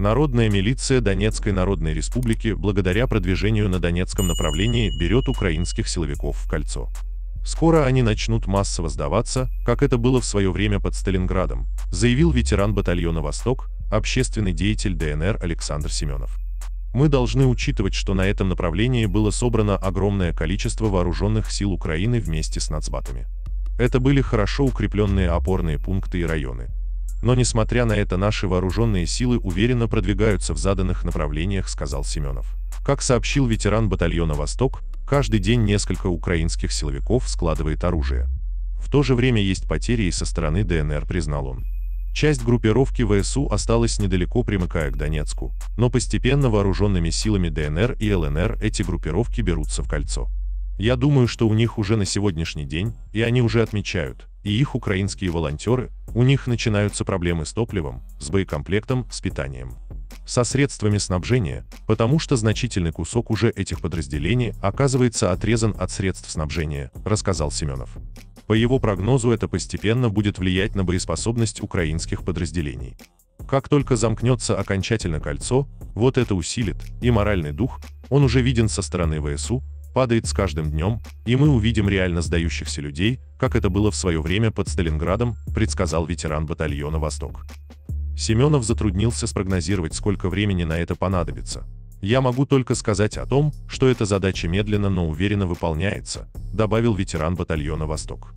Народная милиция Донецкой Народной Республики благодаря продвижению на Донецком направлении берет украинских силовиков в кольцо. Скоро они начнут массово сдаваться, как это было в свое время под Сталинградом, заявил ветеран батальона «Восток», общественный деятель ДНР Александр Семенов. Мы должны учитывать, что на этом направлении было собрано огромное количество вооруженных сил Украины вместе с нацбатами. Это были хорошо укрепленные опорные пункты и районы, но несмотря на это наши вооруженные силы уверенно продвигаются в заданных направлениях, сказал Семенов. Как сообщил ветеран батальона «Восток», каждый день несколько украинских силовиков складывает оружие. В то же время есть потери и со стороны ДНР, признал он. Часть группировки ВСУ осталась недалеко примыкая к Донецку, но постепенно вооруженными силами ДНР и ЛНР эти группировки берутся в кольцо. Я думаю, что у них уже на сегодняшний день, и они уже отмечают, и их украинские волонтеры, у них начинаются проблемы с топливом, с боекомплектом, с питанием. Со средствами снабжения, потому что значительный кусок уже этих подразделений оказывается отрезан от средств снабжения, рассказал Семенов. По его прогнозу это постепенно будет влиять на боеспособность украинских подразделений. Как только замкнется окончательно кольцо, вот это усилит, и моральный дух, он уже виден со стороны ВСУ, падает с каждым днем, и мы увидим реально сдающихся людей, как это было в свое время под Сталинградом, предсказал ветеран батальона «Восток». Семенов затруднился спрогнозировать, сколько времени на это понадобится. «Я могу только сказать о том, что эта задача медленно, но уверенно выполняется», добавил ветеран батальона «Восток».